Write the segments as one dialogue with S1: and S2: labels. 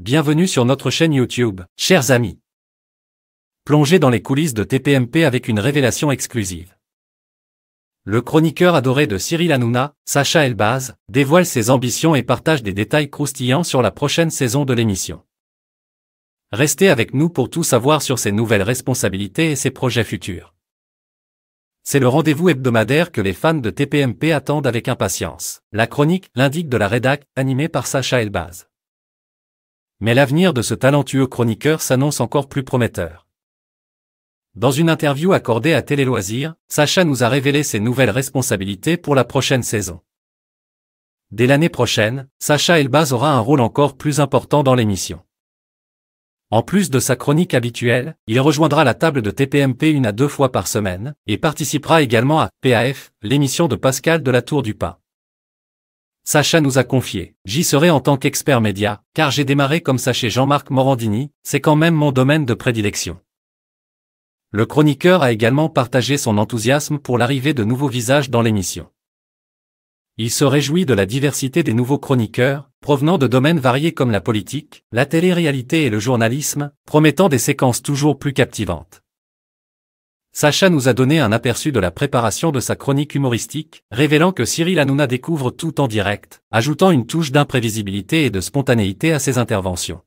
S1: Bienvenue sur notre chaîne YouTube, chers amis. Plongez dans les coulisses de TPMP avec une révélation exclusive. Le chroniqueur adoré de Cyril Hanouna, Sacha Elbaz, dévoile ses ambitions et partage des détails croustillants sur la prochaine saison de l'émission. Restez avec nous pour tout savoir sur ses nouvelles responsabilités et ses projets futurs. C'est le rendez-vous hebdomadaire que les fans de TPMP attendent avec impatience. La chronique, l'indique de la rédac, animée par Sacha Elbaz mais l'avenir de ce talentueux chroniqueur s'annonce encore plus prometteur. Dans une interview accordée à Télé Loisirs, Sacha nous a révélé ses nouvelles responsabilités pour la prochaine saison. Dès l'année prochaine, Sacha Elbaz aura un rôle encore plus important dans l'émission. En plus de sa chronique habituelle, il rejoindra la table de TPMP une à deux fois par semaine et participera également à PAF, l'émission de Pascal de la Tour du Pas. Sacha nous a confié. J'y serai en tant qu'expert média, car j'ai démarré comme ça chez Jean-Marc Morandini, c'est quand même mon domaine de prédilection. Le chroniqueur a également partagé son enthousiasme pour l'arrivée de nouveaux visages dans l'émission. Il se réjouit de la diversité des nouveaux chroniqueurs, provenant de domaines variés comme la politique, la télé-réalité et le journalisme, promettant des séquences toujours plus captivantes. Sacha nous a donné un aperçu de la préparation de sa chronique humoristique, révélant que Cyril Hanouna découvre tout en direct, ajoutant une touche d'imprévisibilité et de spontanéité à ses interventions.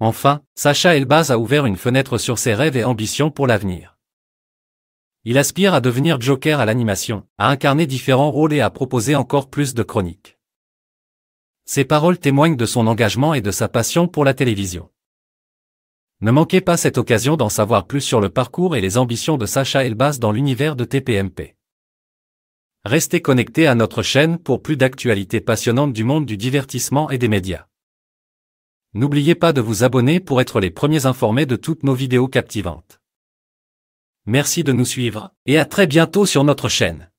S1: Enfin, Sacha Elbaz a ouvert une fenêtre sur ses rêves et ambitions pour l'avenir. Il aspire à devenir joker à l'animation, à incarner différents rôles et à proposer encore plus de chroniques. Ses paroles témoignent de son engagement et de sa passion pour la télévision. Ne manquez pas cette occasion d'en savoir plus sur le parcours et les ambitions de Sacha Elbaz dans l'univers de TPMP. Restez connectés à notre chaîne pour plus d'actualités passionnantes du monde du divertissement et des médias. N'oubliez pas de vous abonner pour être les premiers informés de toutes nos vidéos captivantes. Merci de nous suivre, et à très bientôt sur notre chaîne.